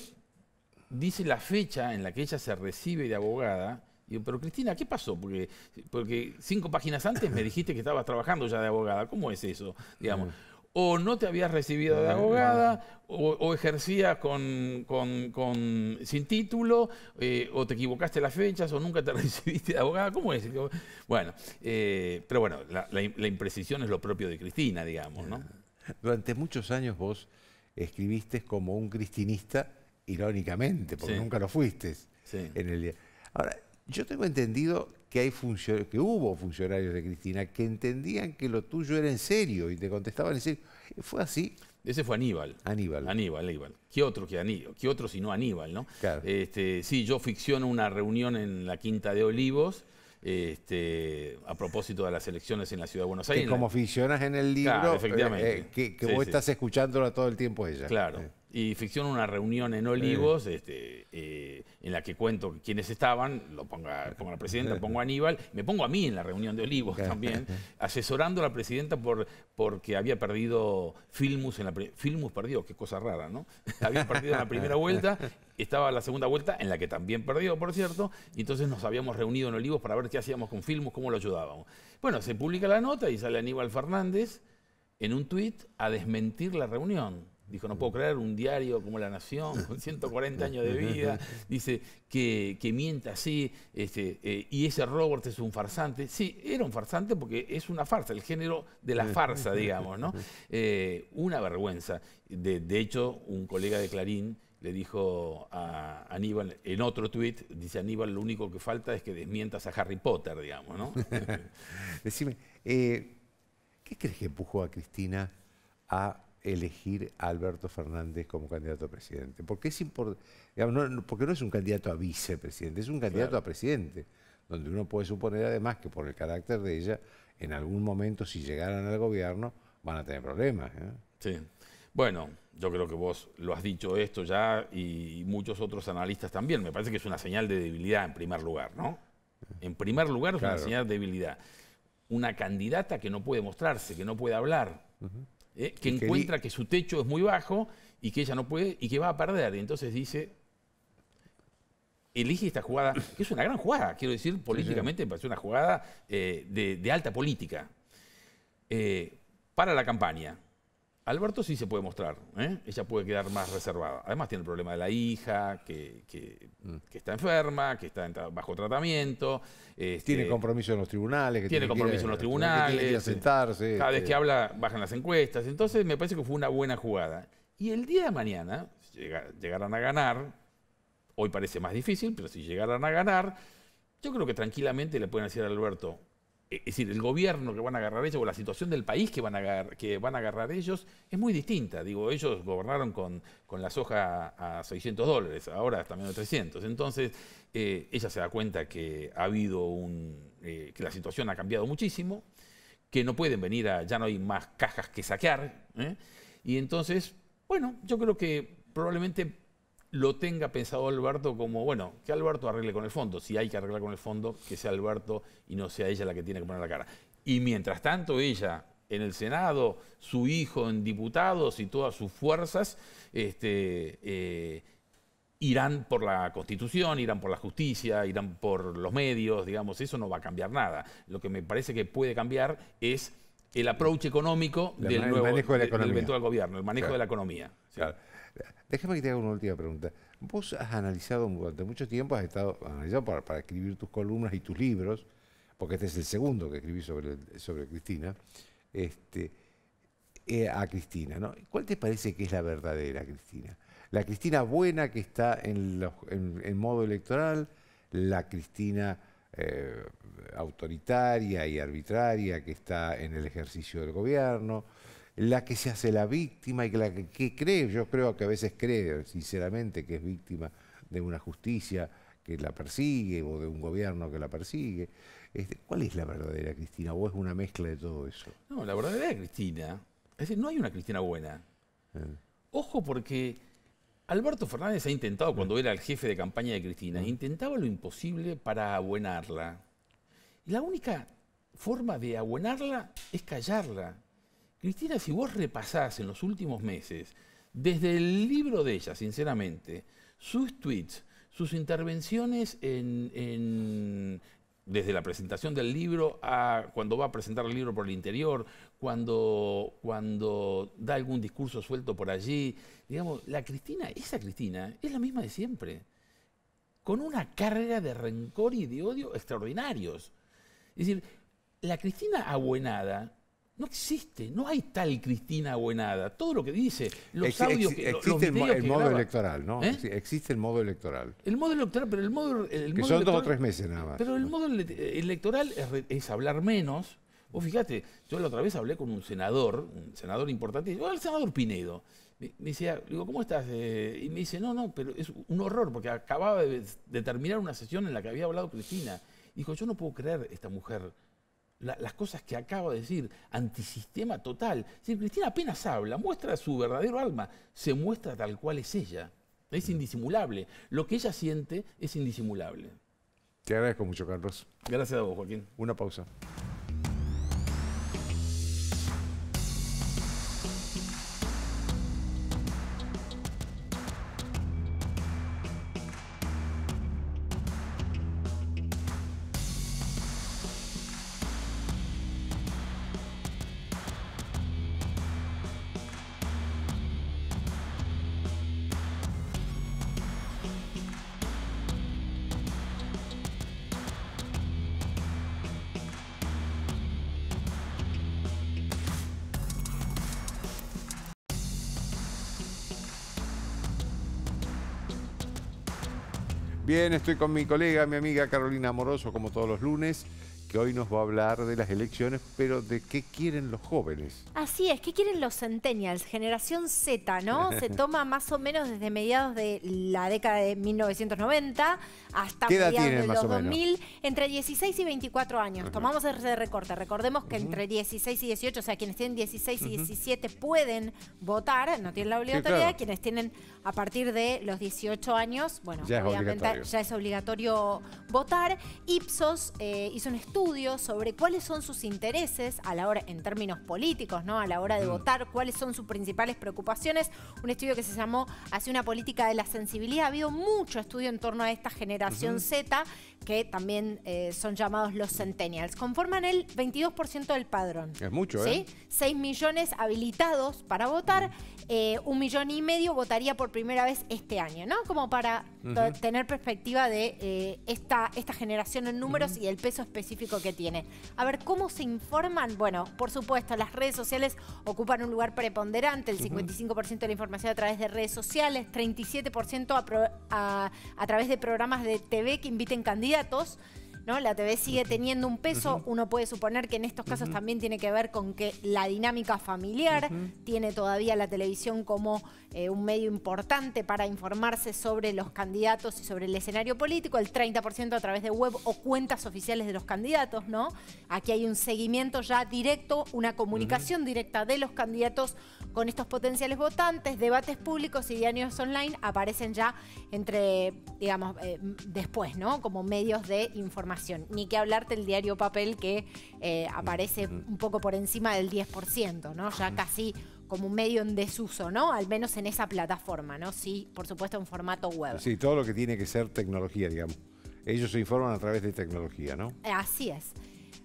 dice la fecha en la que ella se recibe de abogada. Y pero Cristina, ¿qué pasó? Porque, porque cinco páginas antes me dijiste que estabas trabajando ya de abogada. ¿Cómo es eso? Digamos. Mm o no te habías recibido de ah, abogada, ah. o, ejercías con, con, sin título, eh, o te equivocaste las fechas, o nunca te recibiste de abogada. ¿Cómo es? Bueno, eh, pero bueno, la, imprecisión es lo propio de Cristina, digamos, ¿no? Ah. Durante muchos años vos escribiste como un cristinista, irónicamente, porque nunca lo fuiste en el día. Ahora, yo tengo entendido que, hay que hubo funcionarios de Cristina que entendían que lo tuyo era en serio y te contestaban en serio. ¿Fue así? Ese fue Aníbal. Aníbal. Aníbal, Aníbal. ¿Qué otro que Aníbal? ¿Qué otro si no Aníbal, no? Claro. Este, sí, yo ficciono una reunión en la Quinta de Olivos. Este, a propósito de las elecciones en la ciudad de Buenos Aires. Que como ficcionas en el libro, eh, eh, que, vos estás escuchándola todo el tiempo ella. Claro. Eh y ficción una reunión en Olivos, este, eh, en la que cuento quiénes estaban, lo ponga, pongo a la presidenta, pongo a Aníbal, me pongo a mí en la reunión de Olivos también, asesorando a la presidenta por, porque había perdido Filmus en la Filmus perdió, qué cosa rara, ¿no? había perdido en la primera vuelta, estaba la segunda vuelta, en la que también perdió, por cierto, y entonces nos habíamos reunido en Olivos para ver qué hacíamos con Filmus, cómo lo ayudábamos. Bueno, se publica la nota y sale Aníbal Fernández en un tuit a desmentir la reunión Dijo, no puedo creer un diario como La Nación, con 140 años de vida, dice que, que mienta así, este, eh, y ese Robert es un farsante. Sí, era un farsante porque es una farsa, el género de la farsa, digamos, ¿no? Eh, una vergüenza. De, hecho, un colega de Clarín le dijo a Aníbal en otro tuit, dice Aníbal, lo único que falta es que desmientas a Harry Potter, digamos, ¿no? Decime, eh, ¿qué crees que empujó a Cristina a elegir a Alberto Fernández como candidato a presidente. Porque, es importante, no, porque no es un candidato a vicepresidente, es un candidato a presidente, donde uno puede suponer además que por el carácter de ella, en algún momento si llegaran al gobierno van a tener problemas. ¿eh? Sí. Bueno, yo creo que vos lo has dicho esto ya y muchos otros analistas también. Me parece que es una señal de debilidad en primer lugar, ¿no? En primer lugar es una señal de debilidad. Una candidata que no puede mostrarse, que no puede hablar. ¿eh? que encuentra que su techo es muy bajo y que ella no puede y que va a perder. Y entonces dice, elige esta jugada, que es una gran jugada, quiero decir, políticamente parece una jugada eh, de, alta política, eh, para la campaña. Alberto sí se puede mostrar, ¿eh? ella puede quedar más reservada. Además tiene el problema de la hija, que, mm. está enferma, que está bajo tratamiento. Este, tiene compromiso en los tribunales. Que tiene, compromiso en los tribunales. Que este, sentarse. Cada vez que este. habla, bajan las encuestas. Entonces me parece que fue una buena jugada. Y el día de mañana, si llegaran a ganar, hoy parece más difícil, pero si llegaran a ganar, yo creo que tranquilamente le pueden decir a Alberto, eh, es decir, el gobierno que van a agarrar ellos o la situación del país que van a agarrar, que van a agarrar ellos es muy distinta. Digo, ellos gobernaron con, con la soja a 600 dólares, ahora también a 300. Entonces, eh, ella se da cuenta que ha habido un, eh, que la situación ha cambiado muchísimo, que no pueden venir a, ya no hay más cajas que saquear. Y entonces, bueno, yo creo que probablemente lo tenga pensado Alberto como, bueno, que Alberto arregle con el fondo. Si hay que arreglar con el fondo, que sea Alberto y no sea ella la que tiene que poner la cara. Y mientras tanto ella en el Senado, su hijo en diputados y todas sus fuerzas este, eh, irán por la Constitución, irán por la justicia, irán por los medios, digamos, eso no va a cambiar nada. Lo que me parece que puede cambiar es el approach económico del, nuevo, del gobierno, el manejo de la economía. Déjame que te haga una última pregunta. Vos has analizado durante mucho tiempo, has estado analizando para, escribir tus columnas y tus libros, porque este es el segundo que escribí sobre, sobre Cristina, este, eh, a Cristina, ¿no? ¿Cuál te parece que es la verdadera Cristina? La Cristina buena que está en, modo electoral, la Cristina eh, autoritaria y arbitraria que está en el ejercicio del gobierno, la que se hace la víctima y la que, cree, yo creo que a veces cree sinceramente que es víctima de una justicia que la persigue o de un gobierno que la persigue. Este, ¿Cuál es la verdadera Cristina? ¿O es una mezcla de todo eso? No, la verdadera Cristina. Es no hay una Cristina buena. Eh. Ojo porque Alberto Fernández ha intentado, cuando era el jefe de campaña de Cristina, eh. intentaba lo imposible para abuenarla. Y la única forma de abuenarla es callarla. Cristina, si vos repasás en los últimos meses, desde el libro de ella, sinceramente, sus tweets, sus intervenciones desde la presentación del libro a cuando va a presentar el libro por el interior, cuando, cuando da algún discurso suelto por allí, digamos, la Cristina, esa Cristina, es la misma de siempre, con una carga de rencor y de odio extraordinarios. Es decir, la Cristina abuenada no existe, no hay tal Cristina Buenada. Todo lo que dice, los audios que, Existe el, el modo electoral, ¿no? ¿Eh? Existe el modo electoral. El modo electoral, pero el modo. que son dos o tres meses nada más. Pero el modo eh, electoral es, hablar menos. Vos fíjate, yo la otra vez hablé con un senador, un senador importante, el senador Pinedo. Me, decía, digo, ¿cómo estás? Eh, y me dice, no, no, pero es un horror, porque acababa de, de terminar una sesión en la que había hablado Cristina. Dijo, yo no puedo creer esta mujer las cosas que acabo de decir, antisistema total. Si Cristina apenas habla, muestra su verdadero alma, se muestra tal cual es ella. Es mm. indisimulable. Lo que ella siente es indisimulable. Te agradezco mucho, Carlos. Gracias a vos, Joaquín. Una pausa. Bien, estoy con mi colega, mi amiga Carolina Amoroso, como todos los lunes que hoy nos va a hablar de las elecciones, pero de qué quieren los jóvenes. Así es, ¿qué quieren los centennials? Generación Z, ¿no? Se toma más o menos desde mediados de la década de 1990 hasta mediados de los 2000, entre 16 y 24 años. Tomamos el recorte. Recordemos que entre 16 y 18, o sea, quienes tienen 16 y 17 pueden votar, no tienen la obligatoriedad, quienes tienen a partir de los 18 años, bueno, obviamente ya es obligatorio votar. Ipsos eh, hizo un estudio sobre cuáles son sus intereses a la hora, en términos políticos, ¿no? A la hora de mm. votar, cuáles son sus principales preocupaciones. Un estudio que se llamó Hacia una política de la sensibilidad. Ha habido mucho estudio en torno a esta generación Z que también eh, son llamados los centennials, conforman el 22% del padrón. Es mucho, ¿eh? ¿sí? 6 millones habilitados para votar, eh, un millón y medio votaría por primera vez este año, ¿no? Como para tener perspectiva de esta, esta generación en números y el peso específico que tiene. A ver, ¿cómo se informan? Bueno, por supuesto, las redes sociales ocupan un lugar preponderante, el 55% de la información a través de redes sociales, 37% a través de programas de TV que inviten candidatos candidatos la TV sigue teniendo un peso. Uno puede suponer que en estos casos también tiene que ver con que la dinámica familiar tiene todavía la televisión como eh, un medio importante para informarse sobre los candidatos y sobre el escenario político. El 30% a través de web o cuentas oficiales de los candidatos, ¿no? Aquí hay un seguimiento ya directo, una comunicación directa de los candidatos con estos potenciales votantes, debates públicos y diarios online aparecen ya entre, digamos, eh, después, ¿no? Como medios de información ni que hablarte el diario papel que eh, aparece un poco por encima del 10%, ¿no? Ya casi como un medio en desuso, ¿no? Al menos en esa plataforma, ¿no? Sí, por supuesto en formato web. Sí, todo lo que tiene que ser tecnología, digamos. Ellos se informan a través de tecnología, ¿no? Eh, así es.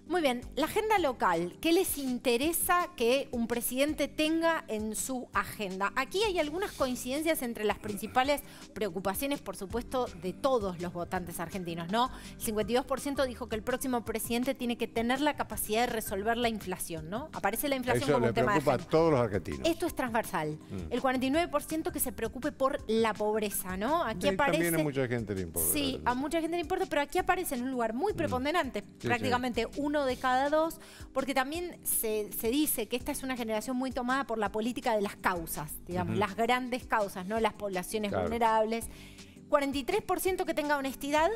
Muy bien, la agenda local, ¿qué les interesa que un presidente tenga en su agenda? Aquí hay algunas coincidencias entre las principales preocupaciones, por supuesto, de todos los votantes argentinos, ¿no? El 52% dijo que el próximo presidente tiene que tener la capacidad de resolver la inflación, ¿no? Aparece la inflación como un tema preocupa a todos los argentinos. Esto es transversal. Mm. El 49% que se preocupe por la pobreza, ¿no? Aquí aparece También a mucha gente le importa. Sí, a mucha gente le importa, pero aquí aparece en un lugar muy mm. preponderante, prácticamente un de cada dos, porque también se, dice que esta es una generación muy tomada por la política de las causas, digamos, las grandes causas, no las poblaciones vulnerables. 43% que tenga honestidad,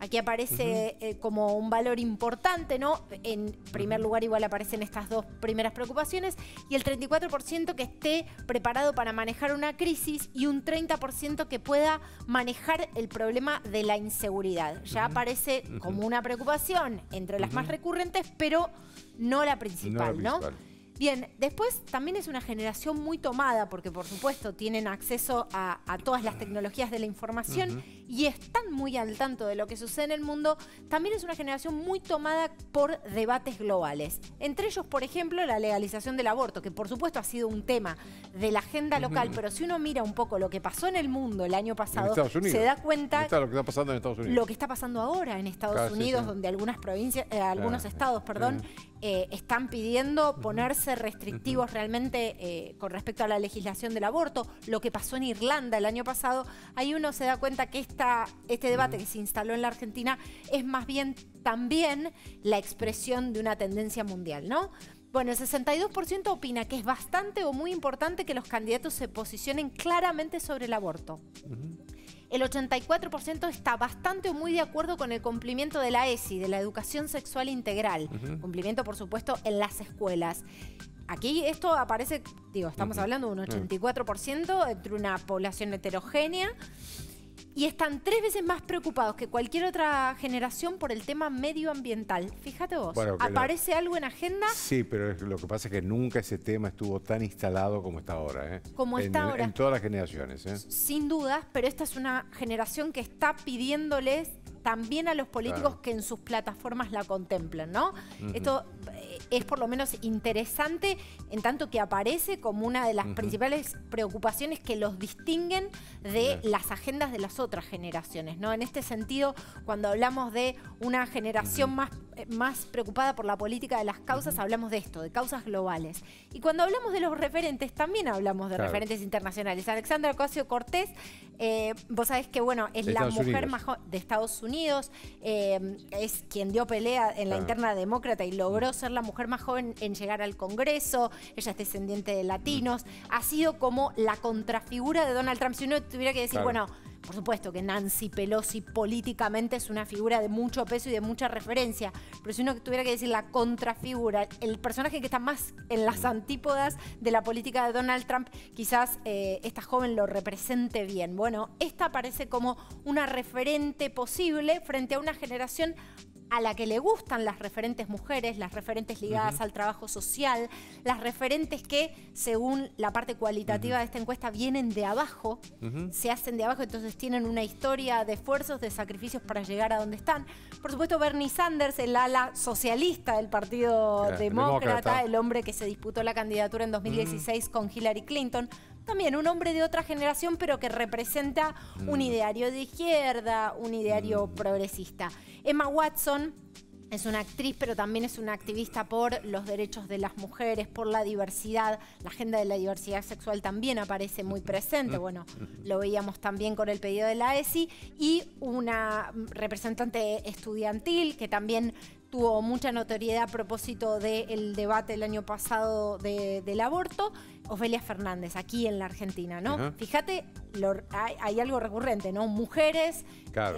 Aquí aparece eh, como un valor importante, ¿no? En primer lugar igual aparecen estas dos primeras preocupaciones y el 34% que esté preparado para manejar una crisis y un 30% que pueda manejar el problema de la inseguridad. Ya aparece como una preocupación entre las más recurrentes, pero no la principal, ¿no? La principal. ¿no? Bien, después también es una generación muy tomada porque por supuesto tienen acceso a, todas las tecnologías de la información y están muy al tanto de lo que sucede en el mundo. También es una generación muy tomada por debates globales. Entre ellos, por ejemplo, la legalización del aborto, que por supuesto ha sido un tema de la agenda local, pero si uno mira un poco lo que pasó en el mundo el año pasado, se da cuenta lo que está pasando en Estados Unidos. Lo que está pasando ahora en Estados Unidos, donde algunas provincias, eh, algunos ah, estados, perdón, eh, están pidiendo ponerse restrictivos realmente eh, con respecto a la legislación del aborto, lo que pasó en Irlanda el año pasado, ahí uno se da cuenta que esta, este debate que se instaló en la Argentina es más bien también la expresión de una tendencia mundial, ¿no? Bueno, el 62% opina que es bastante o muy importante que los candidatos se posicionen claramente sobre el aborto el 84% está bastante o muy de acuerdo con el cumplimiento de la ESI, de la educación sexual integral. Cumplimiento, por supuesto, en las escuelas. Aquí esto aparece, digo, estamos hablando de un 84% entre una población heterogénea y están tres veces más preocupados que cualquier otra generación por el tema medioambiental. Fíjate vos, ¿aparece algo en agenda? Sí, pero lo que pasa es que nunca ese tema estuvo tan instalado como está ahora. ¿eh? Como está ahora. En todas las generaciones. ¿eh? Sin dudas, pero esta es una generación que está pidiéndoles también a los políticos que en sus plataformas la contemplen, ¿no? Esto es por lo menos interesante en tanto que aparece como una de las principales preocupaciones que los distinguen de las agendas de las otras generaciones. ¿no? En este sentido, cuando hablamos de una generación más eh, más preocupada por la política de las causas, hablamos de esto, de causas globales. Y cuando hablamos de los referentes, también hablamos de referentes internacionales. Alexandra Ocasio Cortés, eh, vos sabés que, bueno, es la mujer más de Estados Unidos, eh, es quien dio pelea en la interna demócrata y logró mm. ser la mujer más joven en llegar al Congreso. Ella es descendiente de latinos. Mm. Ha sido como la contrafigura de Donald Trump. Si uno tuviera que decir, bueno, por supuesto que Nancy Pelosi políticamente es una figura de mucho peso y de mucha referencia, pero si uno tuviera que decir la contrafigura, el personaje que está más en las antípodas de la política de Donald Trump, quizás eh, esta joven lo represente bien. Bueno, esta parece como una referente posible frente a una generación a la que le gustan las referentes mujeres, las referentes ligadas al trabajo social, las referentes que, según la parte cualitativa de esta encuesta, vienen de abajo, se hacen de abajo, entonces tienen una historia de esfuerzos, de sacrificios para llegar a donde están. Por supuesto, Bernie Sanders, el ala socialista del Partido Demócrata, Demócrata, el hombre que se disputó la candidatura en 2016 con Hillary Clinton, también un hombre de otra generación, pero que representa un mm. ideario de izquierda, un ideario mm. progresista. Emma Watson, es una actriz, pero también es una activista por los derechos de las mujeres, por la diversidad. La agenda de la diversidad sexual también aparece muy presente. Mm. Bueno, lo veíamos también con el pedido de la ESI. Y una representante estudiantil que también tuvo mucha notoriedad a propósito del debate el año pasado del aborto. Ofelia Fernández, aquí en la Argentina, ¿no? Fíjate, hay, algo recurrente, ¿no? Mujeres, eh,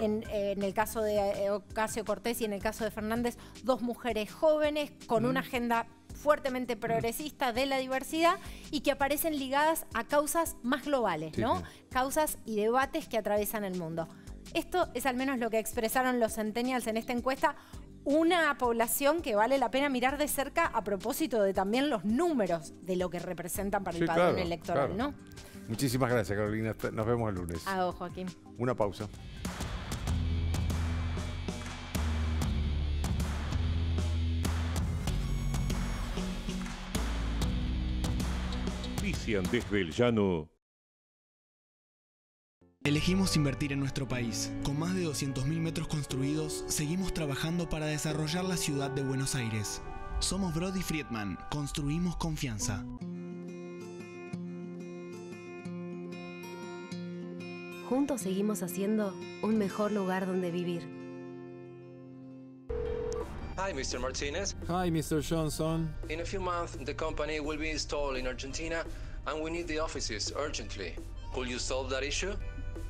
en, el caso de eh, Ocasio Cortés y en el caso de Fernández, dos mujeres jóvenes con una mm. agenda fuertemente progresista de la diversidad y que aparecen ligadas a causas más globales, ¿no? Causas y debates que atraviesan el mundo. Esto es al menos lo que expresaron los centennials en esta encuesta una población que vale la pena mirar de cerca a propósito de también los números de lo que representan para el padrón electoral, ¿no? Muchísimas gracias, Carolina. Nos vemos el lunes. A ah, vos, Joaquín. Una pausa. Elegimos invertir en nuestro país. Con más de 200.000 metros construidos, seguimos trabajando para desarrollar la ciudad de Buenos Aires. Somos Brody Friedman, construimos confianza. Juntos seguimos haciendo un mejor lugar donde vivir. Hi, Mr. Martinez. Hi, Mr. Johnson. In a few months, the company will be installed in Argentina and we need the offices urgently. Could you solve that issue?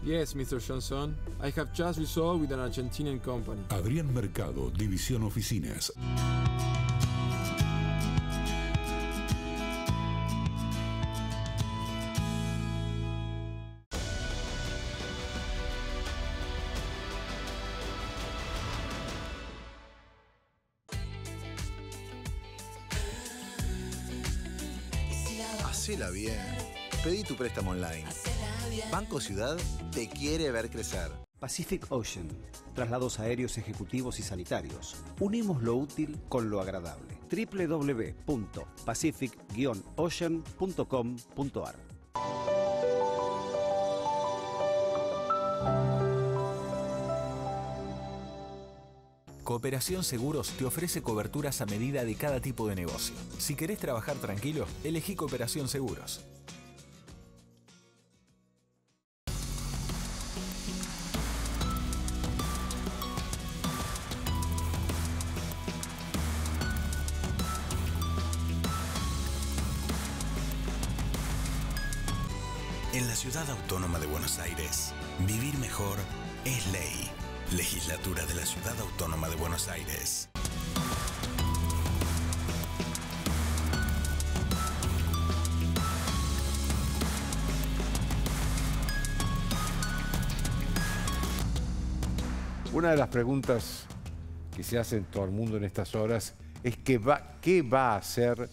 Yes, Mr. Johnson. I have just resolved with an Argentinian company. Adrián Mercado, División Oficinas. tu préstamo online. Banco Ciudad te quiere ver crecer. Pacific Ocean, traslados aéreos ejecutivos y sanitarios. Unimos lo útil con lo agradable. www.pacific-ocean.com.ar Cooperación Seguros te ofrece coberturas a medida de cada tipo de negocio. Si querés trabajar tranquilo, elegí Cooperación Seguros. Autónoma de Buenos Aires, vivir mejor es ley. Legislatura de la Ciudad Autónoma de Buenos Aires. Una de las preguntas que se hacen todo el mundo en estas horas es qué va a hacer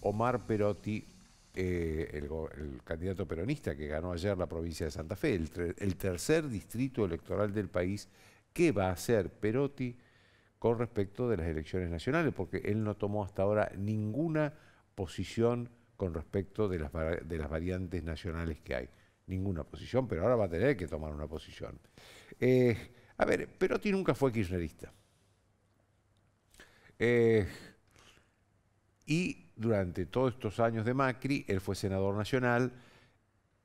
Omar Perotti eh, el, candidato peronista que ganó ayer la provincia de Santa Fe, el, tercer distrito electoral del país, ¿qué va a hacer Perotti con respecto de las elecciones nacionales? Porque él no tomó hasta ahora ninguna posición con respecto de las, variantes nacionales que hay. Ninguna posición, pero ahora va a tener que tomar una posición. Eh, a ver, Perotti nunca fue kirchnerista. Eh, y durante todos estos años de Macri, él fue senador nacional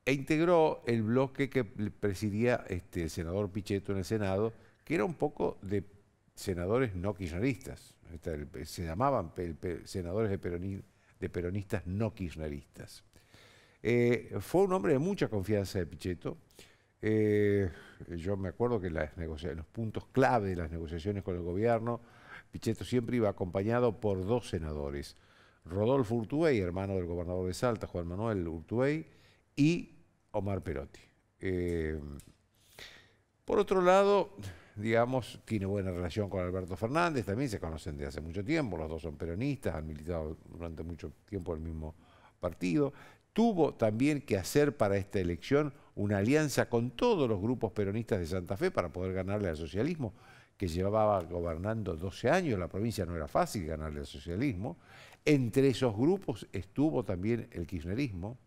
e integró el bloque que presidía este, el senador Pichetto en el Senado, que era un poco de senadores no kirchneristas. Este, se llamaban senadores de, peronistas no kirchneristas. Eh, fue un hombre de mucha confianza de Pichetto. Eh, yo me acuerdo que las los puntos clave de las negociaciones con el gobierno, Pichetto siempre iba acompañado por dos senadores, Rodolfo Urtubey, hermano del gobernador de Salta, Juan Manuel Urtubey, y Omar Perotti. Eh, por otro lado, digamos, tiene buena relación con Alberto Fernández, también se conocen desde hace mucho tiempo, los dos son peronistas, han militado durante mucho tiempo en el mismo partido. Tuvo también que hacer para esta elección una alianza con todos los grupos peronistas de Santa Fe para poder ganarle al socialismo, que llevaba gobernando 12 años, la provincia no era fácil ganarle al socialismo, entre esos grupos estuvo también el kirchnerismo.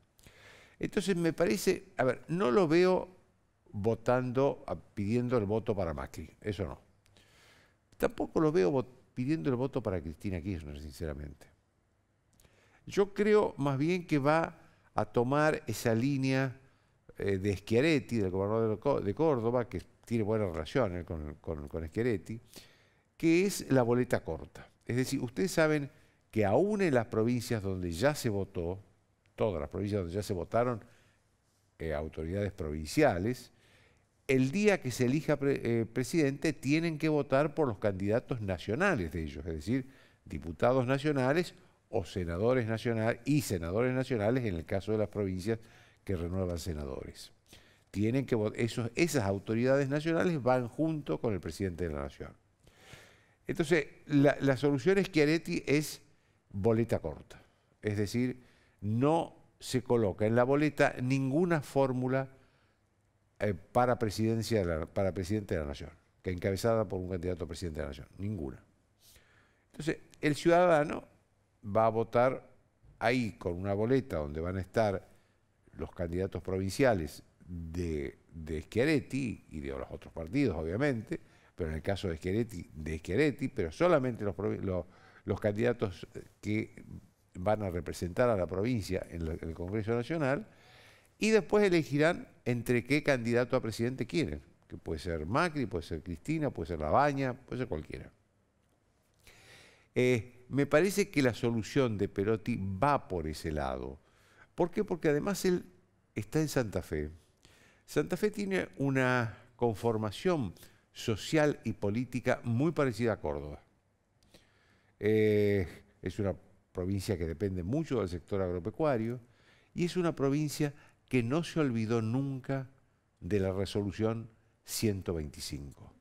Entonces me parece, a ver, no lo veo votando, pidiendo el voto para Macri, eso no. Tampoco lo veo pidiendo el voto para Cristina Kirchner, sinceramente. Yo creo más bien que va a tomar esa línea eh, de Schiaretti, del gobernador de Córdoba, que tiene buenas relaciones eh, con, con, con que es la boleta corta. Es decir, ustedes saben que aún en las provincias donde ya se votó, todas las provincias donde ya se votaron eh, autoridades provinciales, el día que se elija eh, presidente tienen que votar por los candidatos nacionales de ellos, es decir, diputados nacionales o senadores nacionales y senadores nacionales en el caso de las provincias que renuevan senadores. Tienen que esos, esas autoridades nacionales van junto con el presidente de la nación. Entonces, la, la solución es Chiaretti es boleta corta. Es decir, no se coloca en la boleta ninguna fórmula eh, para, presidencia para presidente de la Nación, que encabezada por un candidato a presidente de la Nación, ninguna. Entonces, el ciudadano va a votar ahí con una boleta donde van a estar los candidatos provinciales de, de Schiaretti y de los otros partidos, obviamente, pero en el caso de Schiaretti, de Schiaretti, pero solamente los, los los candidatos eh, que van a representar a la provincia en, el Congreso Nacional y después elegirán entre qué candidato a presidente quieren, que puede ser Macri, puede ser Cristina, puede ser Labaña, puede ser cualquiera. Eh, me parece que la solución de Perotti va por ese lado. ¿Por qué? Porque además él está en Santa Fe. Santa Fe tiene una conformación social y política muy parecida a Córdoba. Eh, es una provincia que depende mucho del sector agropecuario y es una provincia que no se olvidó nunca de la resolución 125.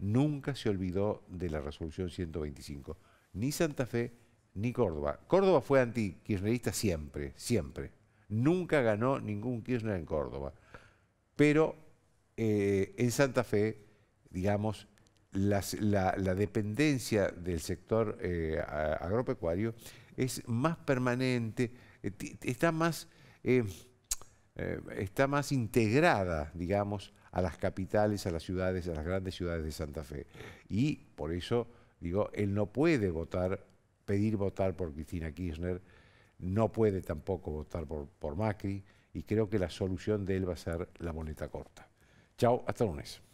Nunca se olvidó de la resolución 125. Ni Santa Fe ni Córdoba. Córdoba fue anti-kirchnerista siempre, siempre. Nunca ganó ningún Kirchner en Córdoba. Pero eh, en Santa Fe, digamos, la, dependencia del sector eh, agropecuario es más permanente, eh, está más, eh, está más integrada, digamos, a las capitales, a las ciudades, a las grandes ciudades de Santa Fe. Y por eso, digo, él no puede votar, pedir votar por Cristina Kirchner, no puede tampoco votar por, por Macri, y creo que la solución de él va a ser la moneta corta. Chao, hasta lunes.